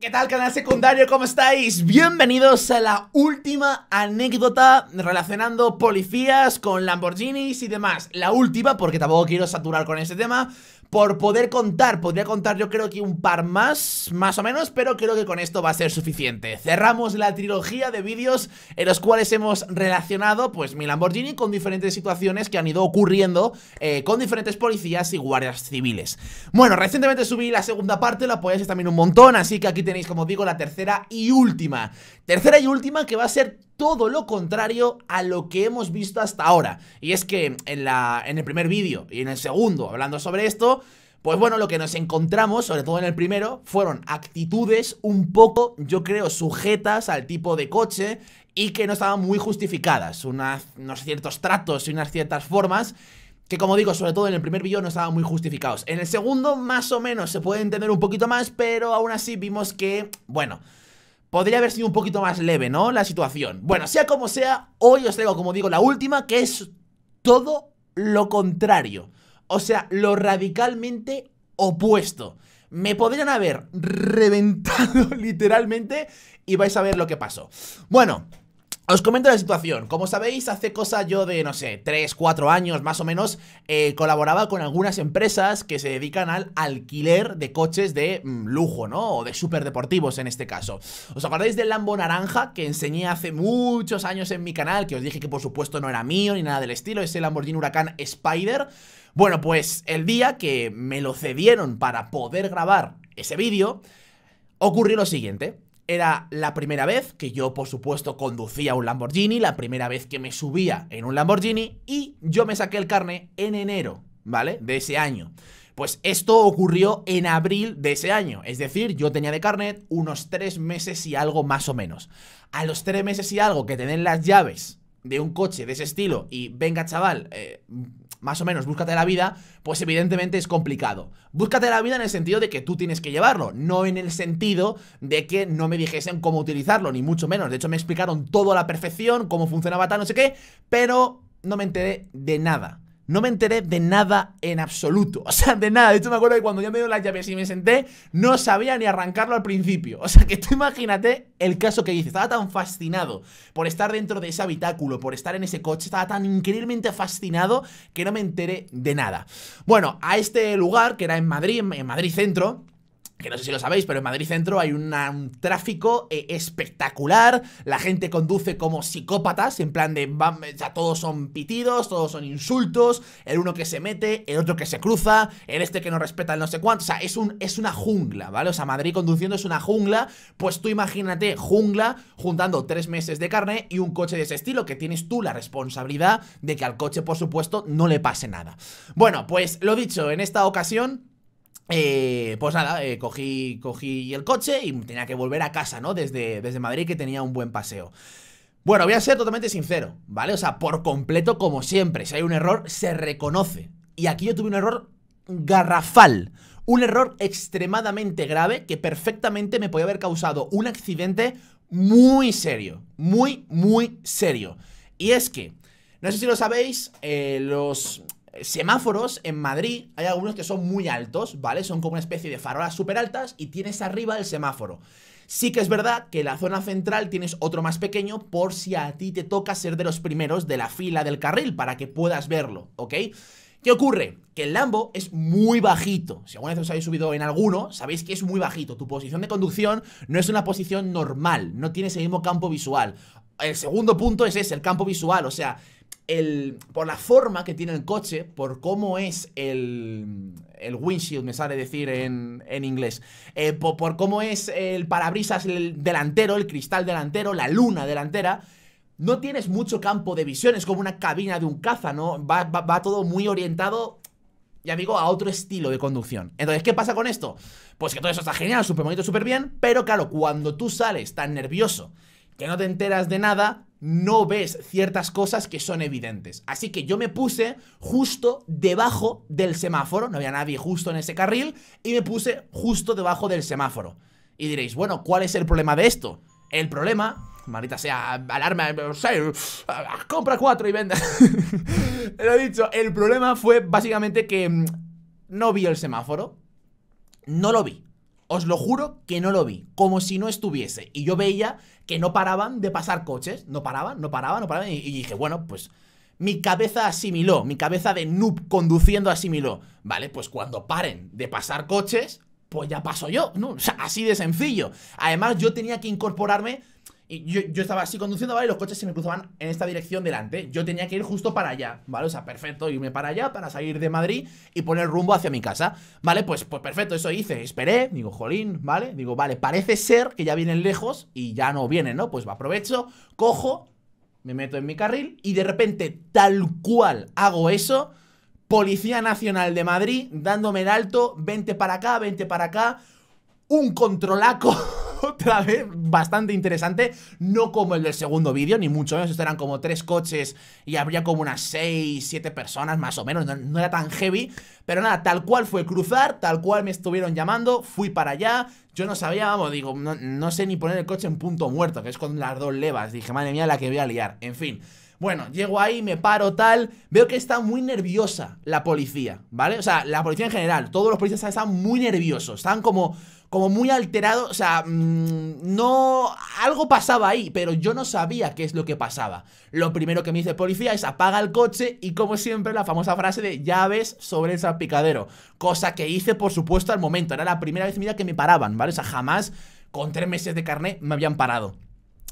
¿Qué tal canal secundario? ¿Cómo estáis? Bienvenidos a la última anécdota relacionando policías con Lamborghinis y demás. La última, porque tampoco quiero saturar con este tema, por poder contar. Podría contar yo creo que un par más, más o menos, pero creo que con esto va a ser suficiente. Cerramos la trilogía de vídeos en los cuales hemos relacionado pues mi Lamborghini con diferentes situaciones que han ido ocurriendo eh, con diferentes policías y guardias civiles. Bueno, recientemente subí la segunda parte, la apoyáis también un montón, así que aquí tenéis como digo la tercera y última. Tercera y última que va a ser todo lo contrario a lo que hemos visto hasta ahora. Y es que en, la, en el primer vídeo y en el segundo, hablando sobre esto, pues bueno, lo que nos encontramos, sobre todo en el primero, fueron actitudes un poco, yo creo, sujetas al tipo de coche y que no estaban muy justificadas. unos ciertos tratos y unas ciertas formas que como digo, sobre todo en el primer vídeo no estaban muy justificados. En el segundo, más o menos, se puede entender un poquito más, pero aún así vimos que, bueno... Podría haber sido un poquito más leve, ¿no? La situación. Bueno, sea como sea, hoy os traigo, como digo, la última, que es todo lo contrario. O sea, lo radicalmente opuesto. Me podrían haber reventado literalmente y vais a ver lo que pasó. Bueno, os comento la situación. Como sabéis, hace cosa yo de, no sé, 3, 4 años más o menos, eh, colaboraba con algunas empresas que se dedican al alquiler de coches de mm, lujo, ¿no? O de superdeportivos en este caso. ¿Os acordáis del Lambo Naranja que enseñé hace muchos años en mi canal? Que os dije que por supuesto no era mío ni nada del estilo, ese Lamborghini Huracán Spider. Bueno, pues el día que me lo cedieron para poder grabar ese vídeo, ocurrió lo siguiente. Era la primera vez que yo, por supuesto, conducía un Lamborghini, la primera vez que me subía en un Lamborghini y yo me saqué el carnet en enero, ¿vale? De ese año. Pues esto ocurrió en abril de ese año, es decir, yo tenía de carnet unos tres meses y algo más o menos. A los tres meses y algo que te las llaves de un coche de ese estilo y venga chaval, eh, más o menos búscate la vida, pues evidentemente es complicado. Búscate la vida en el sentido de que tú tienes que llevarlo, no en el sentido de que no me dijesen cómo utilizarlo, ni mucho menos. De hecho, me explicaron todo a la perfección, cómo funcionaba tal, no sé qué, pero no me enteré de nada no me enteré de nada en absoluto. O sea, de nada. De hecho, me acuerdo que cuando ya me dio las llaves y me senté, no sabía ni arrancarlo al principio. O sea, que tú imagínate el caso que hice. Estaba tan fascinado por estar dentro de ese habitáculo, por estar en ese coche. Estaba tan increíblemente fascinado que no me enteré de nada. Bueno, a este lugar, que era en Madrid, en Madrid Centro, que no sé si lo sabéis, pero en Madrid Centro hay un tráfico eh, espectacular, la gente conduce como psicópatas, en plan de, ya todos son pitidos, todos son insultos, el uno que se mete, el otro que se cruza, el este que no respeta el no sé cuánto, o sea, es, un, es una jungla, ¿vale? O sea, Madrid conduciendo es una jungla, pues tú imagínate jungla juntando tres meses de carne y un coche de ese estilo, que tienes tú la responsabilidad de que al coche, por supuesto, no le pase nada. Bueno, pues lo dicho, en esta ocasión... Eh, pues nada, eh, cogí, cogí el coche y tenía que volver a casa, ¿no? Desde, desde Madrid que tenía un buen paseo. Bueno, voy a ser totalmente sincero, ¿vale? O sea, por completo, como siempre, si hay un error, se reconoce. Y aquí yo tuve un error garrafal. Un error extremadamente grave que perfectamente me podía haber causado un accidente muy serio. Muy, muy serio. Y es que, no sé si lo sabéis, eh, los semáforos en Madrid hay algunos que son muy altos, ¿vale? Son como una especie de farolas súper altas y tienes arriba el semáforo. Sí que es verdad que en la zona central tienes otro más pequeño por si a ti te toca ser de los primeros de la fila del carril para que puedas verlo, ¿ok? ¿Qué ocurre? Que el Lambo es muy bajito. Si alguna vez os habéis subido en alguno, sabéis que es muy bajito. Tu posición de conducción no es una posición normal, no tienes ese mismo campo visual. El segundo punto es ese, el campo visual, o sea, el, por la forma que tiene el coche, por cómo es el, el windshield, me sale decir en, en inglés, eh, por, cómo es el parabrisas el delantero, el cristal delantero, la luna delantera, no tienes mucho campo de visión, es como una cabina de un caza, ¿no? Va, va, va todo muy orientado, y amigo a otro estilo de conducción. Entonces, ¿qué pasa con esto? Pues que todo eso está genial, súper bonito, súper bien, pero claro, cuando tú sales tan nervioso que no te enteras de nada, no ves ciertas cosas que son evidentes. Así que yo me puse justo debajo del semáforo, no había nadie justo en ese carril, y me puse justo debajo del semáforo. Y diréis, bueno, ¿cuál es el problema de esto? El problema Marita sea, alarma, compra cuatro y vende. Lo he dicho, el problema fue básicamente que mm, no vi el semáforo. No lo vi. Os lo juro que no lo vi, como si no estuviese. Y yo veía que no paraban de pasar coches, no paraban, no paraban, no paraban. Y, dije, bueno, pues mi cabeza asimiló, mi cabeza de noob conduciendo asimiló. Vale, pues cuando paren de pasar coches, pues ya paso yo, ¿no? sea, así de sencillo. Además, yo tenía que incorporarme yo, estaba así conduciendo, ¿vale? Y los coches se me cruzaban en esta dirección delante. Yo tenía que ir justo para allá, ¿vale? O sea, perfecto, irme para allá para salir de Madrid y poner rumbo hacia mi casa, ¿vale? Pues, pues perfecto, eso hice. Esperé, digo, jolín, ¿vale? Digo, vale, parece ser que ya vienen lejos y ya no vienen, ¿no? Pues aprovecho, cojo, me meto en mi carril y de repente, tal cual hago eso, Policía Nacional de Madrid dándome el alto, Vente para acá, vente para acá, un controlaco. otra vez bastante interesante, no como el del segundo vídeo, ni mucho menos, esto eran como tres coches y habría como unas seis, siete personas más o menos, no, era tan heavy, pero nada, tal cual fue cruzar, tal cual me estuvieron llamando, fui para allá, yo no sabía, vamos, digo, no, no sé ni poner el coche en punto muerto, que es con las dos levas, dije, madre mía, la que voy a liar, en fin. Bueno, llego ahí, me paro tal, veo que está muy nerviosa la policía, ¿vale? O sea, la policía en general, todos los policías están muy nerviosos, están como como muy alterado, o sea, mm, no, algo pasaba ahí, pero yo no sabía qué es lo que pasaba. Lo primero que me dice el policía es apaga el coche y como siempre la famosa frase de llaves sobre el salpicadero, cosa que hice por supuesto al momento, era la primera vez mira que me paraban, ¿vale? O sea, jamás con tres meses de carné me habían parado.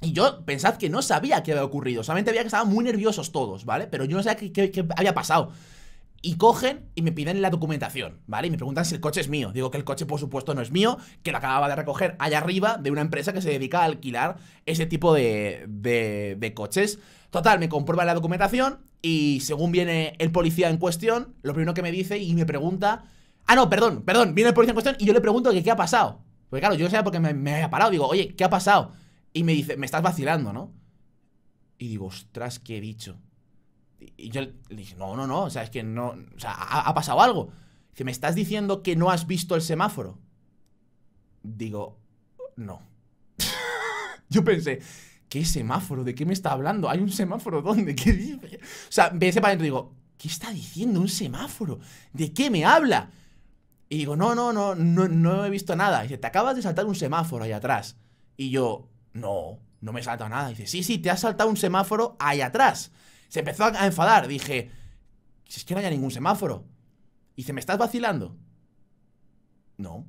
Y yo pensad que no sabía qué había ocurrido, solamente veía que estaban muy nerviosos todos, ¿vale? Pero yo no sabía qué había pasado y cogen y me piden la documentación, ¿vale? Y me preguntan si el coche es mío. Digo que el coche, por supuesto, no es mío, que lo acababa de recoger allá arriba de una empresa que se dedica a alquilar ese tipo de, de, coches. Total, me comprueba la documentación y según viene el policía en cuestión, lo primero que me dice y me pregunta... Ah, no, perdón, perdón, viene el policía en cuestión y yo le pregunto que qué ha pasado. Porque claro, yo no sabía porque me, me había parado. Digo, oye, ¿qué ha pasado? Y me dice, me estás vacilando, ¿no? Y digo, ostras, ¿qué he dicho? Y yo le dije, no, no, no, o sea, es que no, o sea, ha, pasado algo. Dice, ¿me estás diciendo que no has visto el semáforo? Digo, no. yo pensé, ¿qué semáforo? ¿De qué me está hablando? ¿Hay un semáforo dónde? ¿Qué dice? O sea, pensé para adentro y digo, ¿qué está diciendo un semáforo? ¿De qué me habla? Y digo, no, no, no, no, no he visto nada. dice, te acabas de saltar un semáforo ahí atrás. Y yo, no, no me he saltado nada. dice, sí, sí, te has saltado un semáforo ahí atrás. Se empezó a enfadar. Dije, si es que no hay ningún semáforo. Y dice, ¿me estás vacilando? No.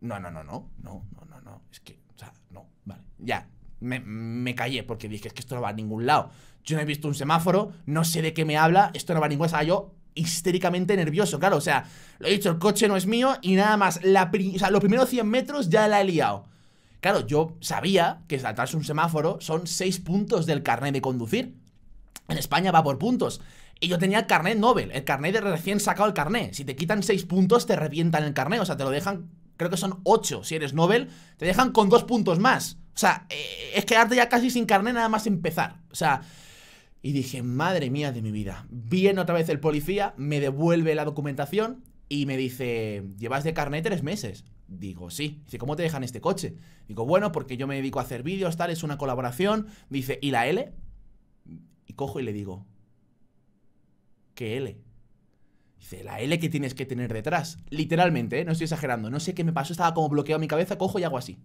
No, no, no, no. No, no, no, no. Es que, o sea, no. Vale, ya. Me, callé porque dije, es que esto no va a ningún lado. Yo no he visto un semáforo, no sé de qué me habla, esto no va a ningún lado. O yo histéricamente nervioso, claro. O sea, lo he dicho, el coche no es mío y nada más. o sea, los primeros 100 metros ya la he liado. Claro, yo sabía que saltarse un semáforo son 6 puntos del carnet de conducir. En España va por puntos. Y yo tenía el carnet Nobel, el carnet de recién sacado el carnet. Si te quitan seis puntos, te revientan el carnet. O sea, te lo dejan, creo que son ocho. si eres Nobel, te dejan con dos puntos más. O sea, eh, es quedarte ya casi sin carnet nada más empezar. O sea, y dije, madre mía de mi vida. Viene otra vez el policía, me devuelve la documentación y me dice, llevas de carnet tres meses. Digo, sí. Dice, ¿cómo te dejan este coche? Digo, bueno, porque yo me dedico a hacer vídeos, tal, es una colaboración. Dice, ¿y la L? cojo y le digo, ¿qué L? Dice, la L que tienes que tener detrás. Literalmente, ¿eh? no estoy exagerando. No sé qué me pasó, estaba como bloqueado mi cabeza, cojo y hago así.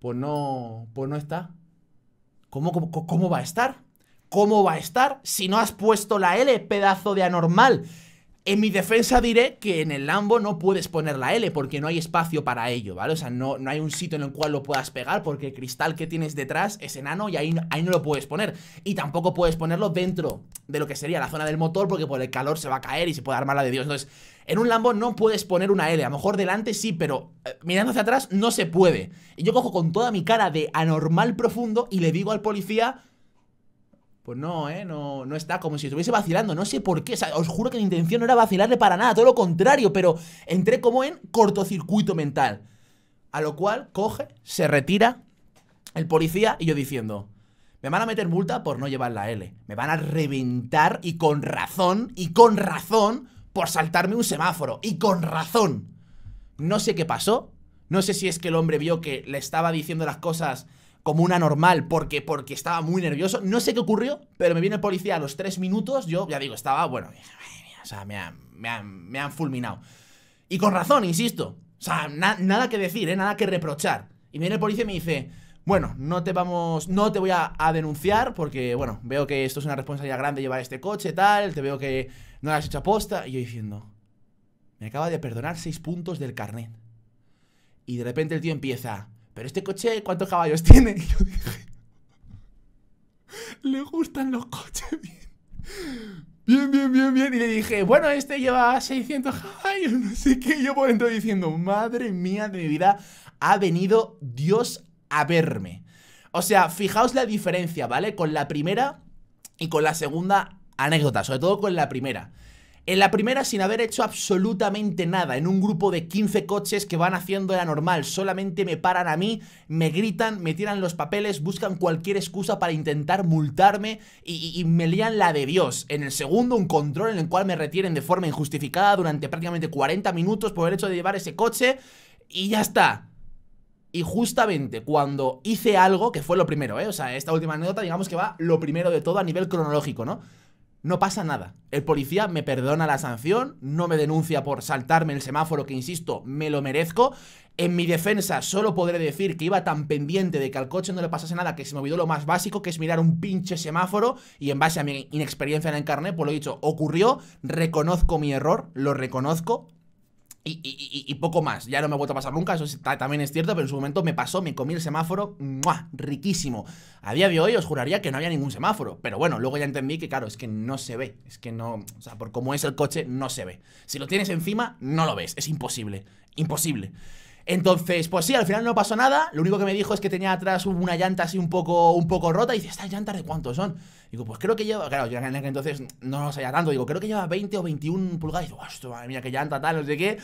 Pues no, pues no está. ¿Cómo, cómo, cómo va a estar? ¿Cómo va a estar si no has puesto la L, pedazo de anormal? En mi defensa diré que en el Lambo no puedes poner la L porque no hay espacio para ello, ¿vale? O sea, no, no hay un sitio en el cual lo puedas pegar porque el cristal que tienes detrás es enano y ahí, ahí no lo puedes poner. Y tampoco puedes ponerlo dentro de lo que sería la zona del motor porque por el calor se va a caer y se puede armar la de Dios. Entonces, en un Lambo no puedes poner una L. A lo mejor delante sí, pero eh, mirando hacia atrás no se puede. Y yo cojo con toda mi cara de anormal profundo y le digo al policía pues no, ¿eh? No, está como si estuviese vacilando. No sé por qué. O sea, os juro que mi intención no era vacilarle para nada. Todo lo contrario. Pero entré como en cortocircuito mental. A lo cual coge, se retira el policía y yo diciendo... Me van a meter multa por no llevar la L. Me van a reventar y con razón, y con razón, por saltarme un semáforo. Y con razón. No sé qué pasó. No sé si es que el hombre vio que le estaba diciendo las cosas como una normal porque, porque estaba muy nervioso. No sé qué ocurrió, pero me viene el policía a los tres minutos. Yo ya digo, estaba, bueno, o sea, me han, me han, fulminado. Y con razón, insisto. O sea, nada que decir, ¿eh? nada que reprochar. Y viene el policía y me dice, bueno, no te vamos, no te voy a, denunciar porque, bueno, veo que esto es una responsabilidad grande llevar este coche, tal, te veo que no lo has hecho aposta. Y yo diciendo, me acaba de perdonar seis puntos del carnet. Y de repente el tío empieza, pero este coche, ¿cuántos caballos tiene? Y yo dije, le gustan los coches bien. Bien, bien, bien, bien. Y le dije, bueno, este lleva 600 caballos, no sé yo por dentro diciendo, madre mía de mi vida, ha venido Dios a verme. O sea, fijaos la diferencia, ¿vale? Con la primera y con la segunda anécdota, sobre todo con la primera. En la primera sin haber hecho absolutamente nada, en un grupo de 15 coches que van haciendo la normal, solamente me paran a mí, me gritan, me tiran los papeles, buscan cualquier excusa para intentar multarme y, me lían la de Dios. En el segundo, un control en el cual me retienen de forma injustificada durante prácticamente 40 minutos por el hecho de llevar ese coche y ya está. Y justamente cuando hice algo, que fue lo primero, ¿eh? o sea, esta última anécdota digamos que va lo primero de todo a nivel cronológico, ¿no? no pasa nada. El policía me perdona la sanción, no me denuncia por saltarme el semáforo, que insisto, me lo merezco. En mi defensa solo podré decir que iba tan pendiente de que al coche no le pasase nada que se me olvidó lo más básico, que es mirar un pinche semáforo, y en base a mi inexperiencia en el carnet, por pues lo dicho, ocurrió, reconozco mi error, lo reconozco, y, poco más. Ya no me ha vuelto a pasar nunca, eso también es cierto, pero en su momento me pasó, me comí el semáforo, ¡mua! riquísimo. A día de hoy os juraría que no había ningún semáforo, pero bueno, luego ya entendí que claro, es que no se ve, es que no, o sea, por cómo es el coche, no se ve. Si lo tienes encima, no lo ves, es imposible, imposible. Entonces, pues sí, al final no pasó nada. Lo único que me dijo es que tenía atrás una llanta así un poco, un poco rota. Y dice, ¿estas llantas de cuánto son? Digo, pues creo que lleva. Claro, yo en entonces no lo sabía tanto. Digo, creo que lleva 20 o 21 pulgadas. Y digo, hostia, madre mía, qué llanta tal, no sé qué.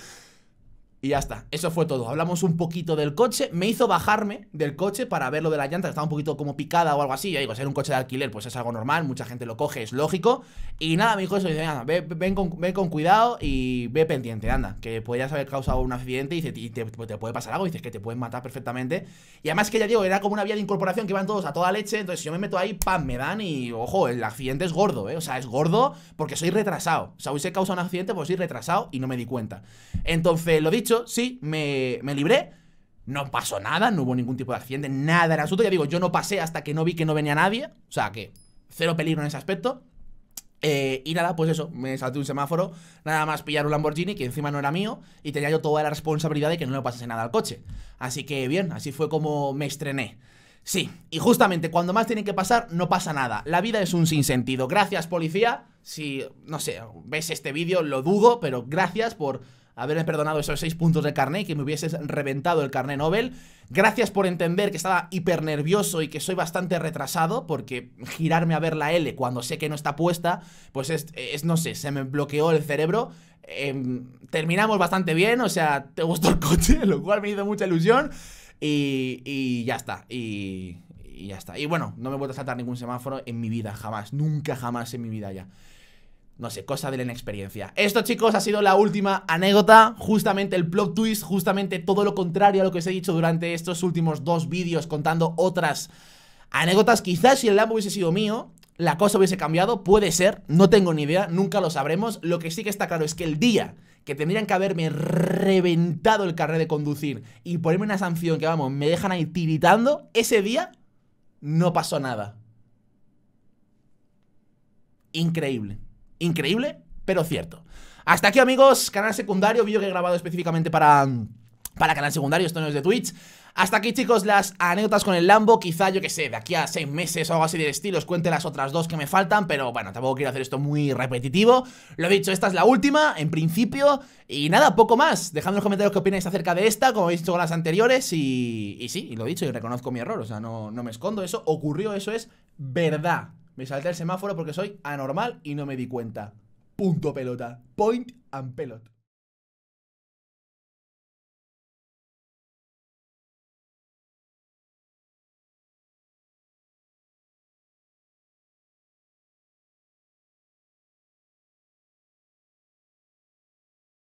Y ya está, eso fue todo. Hablamos un poquito del coche. Me hizo bajarme del coche para ver lo de la llanta, que estaba un poquito como picada o algo así. Ya digo, ser un coche de alquiler, pues es algo normal, mucha gente lo coge, es lógico. Y nada, mi hijo, eso, dice, ven, con, cuidado y ve pendiente, anda, que podrías haber causado un accidente y, pues te, puede pasar algo, y dices que te pueden matar perfectamente. Y además que ya digo, era como una vía de incorporación que van todos a toda leche, entonces si yo me meto ahí, pam, me dan y, ojo, el accidente es gordo, ¿eh? O sea, es gordo porque soy retrasado. O sea, hoy se causa un accidente pues soy retrasado y no me di cuenta. Entonces, lo dicho, sí, me, libré. No pasó nada, no hubo ningún tipo de accidente, nada en absoluto. Ya digo, yo no pasé hasta que no vi que no venía nadie. O sea que cero peligro en ese aspecto. Eh, y nada, pues eso, me salté un semáforo, nada más pillar un Lamborghini que encima no era mío y tenía yo toda la responsabilidad de que no le pasase nada al coche. Así que bien, así fue como me estrené. Sí, y justamente cuando más tienen que pasar, no pasa nada. La vida es un sinsentido. Gracias, policía. Si, no sé, ves este vídeo, lo dudo, pero gracias por haberme perdonado esos seis puntos de y que me hubieses reventado el carnet Nobel. Gracias por entender que estaba hiper nervioso y que soy bastante retrasado, porque girarme a ver la L cuando sé que no está puesta, pues es, no sé, se me bloqueó el cerebro. Em, terminamos bastante bien, o sea, te gustó el coche, lo cual me hizo mucha ilusión. Y, y ya está. Y, y ya está. Y bueno, no me he vuelto a saltar ningún semáforo en mi vida, jamás, nunca jamás en mi vida ya no sé, cosa de la inexperiencia. Esto, chicos, ha sido la última anécdota, justamente el plot twist, justamente todo lo contrario a lo que os he dicho durante estos últimos dos vídeos contando otras anécdotas. Quizás si el Lambo hubiese sido mío, la cosa hubiese cambiado, puede ser, no tengo ni idea, nunca lo sabremos. Lo que sí que está claro es que el día que tendrían que haberme reventado el carnet de conducir y ponerme una sanción que, vamos, me dejan ahí tiritando, ese día no pasó nada. Increíble. Increíble, pero cierto. Hasta aquí, amigos. Canal secundario, vídeo que he grabado específicamente para, para canal secundario, esto no es de Twitch. Hasta aquí, chicos, las anécdotas con el Lambo. Quizá, yo que sé, de aquí a seis meses o algo así del estilo, os cuente las otras dos que me faltan. Pero bueno, tampoco quiero hacer esto muy repetitivo. Lo he dicho, esta es la última, en principio. Y nada, poco más. Dejadme en los comentarios qué opináis acerca de esta, como habéis dicho con las anteriores. Y, y sí, y lo dicho, y reconozco mi error. O sea, no, no me escondo. Eso ocurrió, eso es verdad. Me salté el semáforo porque soy anormal y no me di cuenta. Punto pelota. Point and pelot.